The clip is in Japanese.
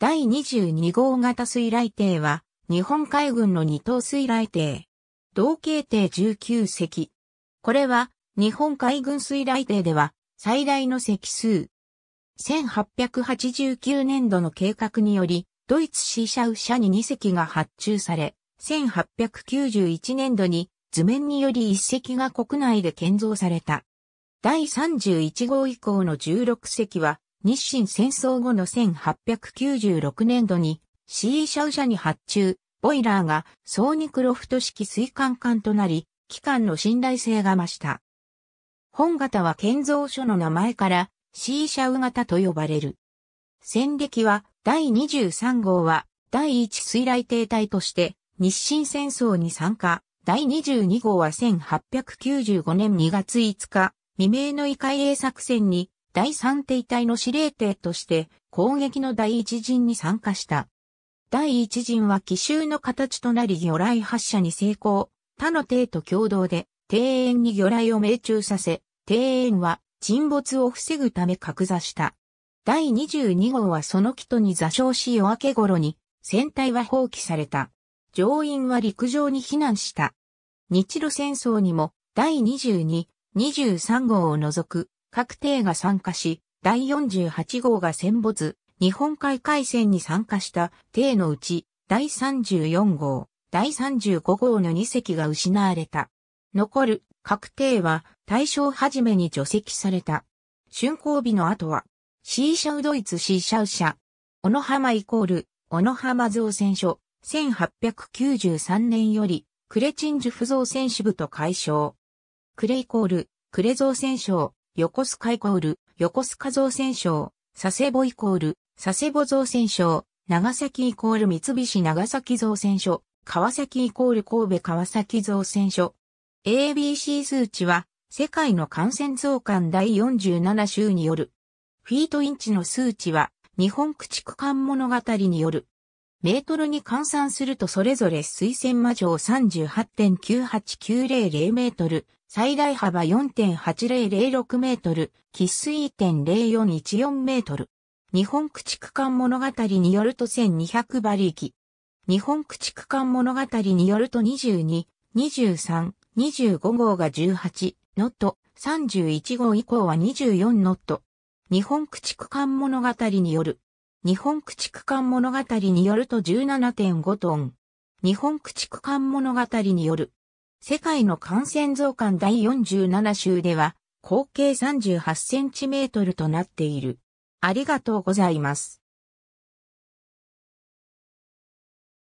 第22号型水雷艇は、日本海軍の二等水雷艇。同型艇19隻。これは、日本海軍水雷艇では、最大の隻数。1889年度の計画により、ドイツシーシャウ社に2隻が発注され、1891年度に図面により1隻が国内で建造された。第31号以降の16隻は日清戦争後の1896年度に c ーシャウ社に発注、ボイラーがソーニクロフト式水管管となり、機関の信頼性が増した。本型は建造所の名前から C シャウ型と呼ばれる。戦歴は第23号は第1水雷艇隊として日清戦争に参加。第22号は1895年2月5日未明の異界英作戦に第三艇隊の司令艇として攻撃の第一陣に参加した。第一陣は奇襲の形となり魚雷発射に成功。他の艇と共同で庭園に魚雷を命中させ、庭園は沈没を防ぐため格座した。第22号はその基とに座礁し夜明け頃に船体は放棄された。乗員は陸上に避難した。日露戦争にも第22、23号を除く各艇が参加し、第48号が戦没、日本海海戦に参加した艇のうち、第34号、第35号の2隻が失われた。残る各艇は大正初めに除籍された。竣工日の後は、シーシャウドイツシーシャウシャ、小野浜イコール、小野浜造船所、1893年より、クレチンジュフ造船支部と解消。クレイコール、クレ造船所、横須賀イコール、横須賀造船省、佐世保イコール、佐世保造船省、長崎イコール三菱長崎造船所、川崎イコール神戸川崎造船所。ABC 数値は、世界の感染増加第47週による。フィートインチの数値は、日本駆逐艦物語による。メートルに換算するとそれぞれ水仙魔上38.98900メートル、最大幅4.8006メートル、喫水1.0414メートル。日本駆逐艦物語によると1200馬力。日本駆逐艦物語によると22、23、25号が18ノット、31号以降は24ノット。日本駆逐艦物語による日本駆逐艦物語によると17.5トン。日本駆逐艦物語による。世界の艦船増艦第47州では、合計38センチメートルとなっている。ありがとうございます。